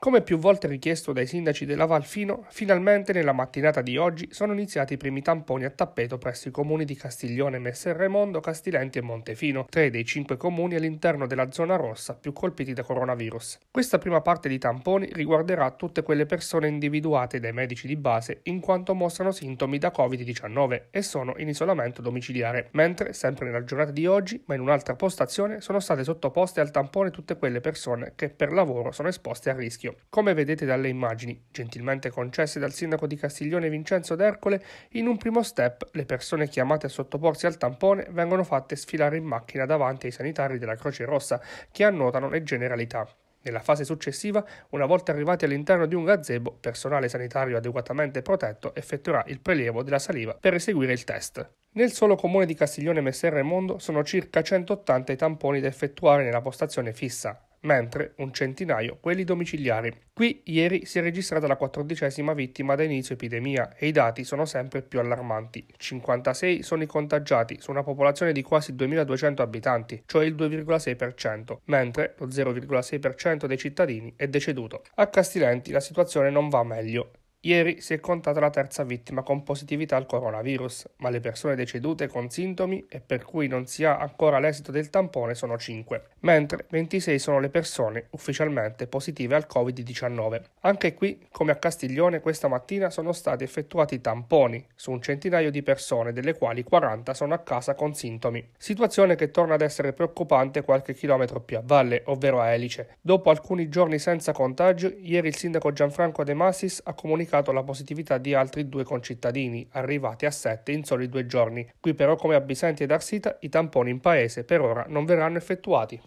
Come più volte richiesto dai sindaci della Valfino, finalmente nella mattinata di oggi sono iniziati i primi tamponi a tappeto presso i comuni di Castiglione, Messerremondo, Castilenti e Montefino, tre dei cinque comuni all'interno della zona rossa più colpiti da coronavirus. Questa prima parte di tamponi riguarderà tutte quelle persone individuate dai medici di base in quanto mostrano sintomi da Covid-19 e sono in isolamento domiciliare, mentre sempre nella giornata di oggi, ma in un'altra postazione, sono state sottoposte al tampone tutte quelle persone che per lavoro sono esposte a rischio. Vecchio. Come vedete dalle immagini, gentilmente concesse dal sindaco di Castiglione Vincenzo D'Ercole, in un primo step le persone chiamate a sottoporsi al tampone vengono fatte sfilare in macchina davanti ai sanitari della Croce Rossa che annotano le generalità. Nella fase successiva, una volta arrivati all'interno di un gazebo, personale sanitario adeguatamente protetto effettuerà il prelievo della saliva per eseguire il test. Nel solo comune di Castiglione Messer Mondo sono circa 180 i tamponi da effettuare nella postazione fissa, mentre un centinaio quelli domiciliari. Qui ieri si è registrata la quattordicesima vittima da inizio epidemia e i dati sono sempre più allarmanti. 56 sono i contagiati su una popolazione di quasi 2200 abitanti, cioè il 2,6%, mentre lo 0,6% dei cittadini è deceduto. A Castilenti la situazione non va meglio. Ieri si è contata la terza vittima con positività al coronavirus, ma le persone decedute con sintomi e per cui non si ha ancora l'esito del tampone sono 5, mentre 26 sono le persone ufficialmente positive al Covid-19. Anche qui, come a Castiglione, questa mattina sono stati effettuati tamponi su un centinaio di persone, delle quali 40 sono a casa con sintomi. Situazione che torna ad essere preoccupante qualche chilometro più a valle, ovvero a Elice. Dopo alcuni giorni senza contagio, ieri il sindaco Gianfranco De Masis ha comunicato comunicato la positività di altri due concittadini, arrivati a sette in soli due giorni. Qui però come a Bisenti ed Arsita i tamponi in paese per ora non verranno effettuati.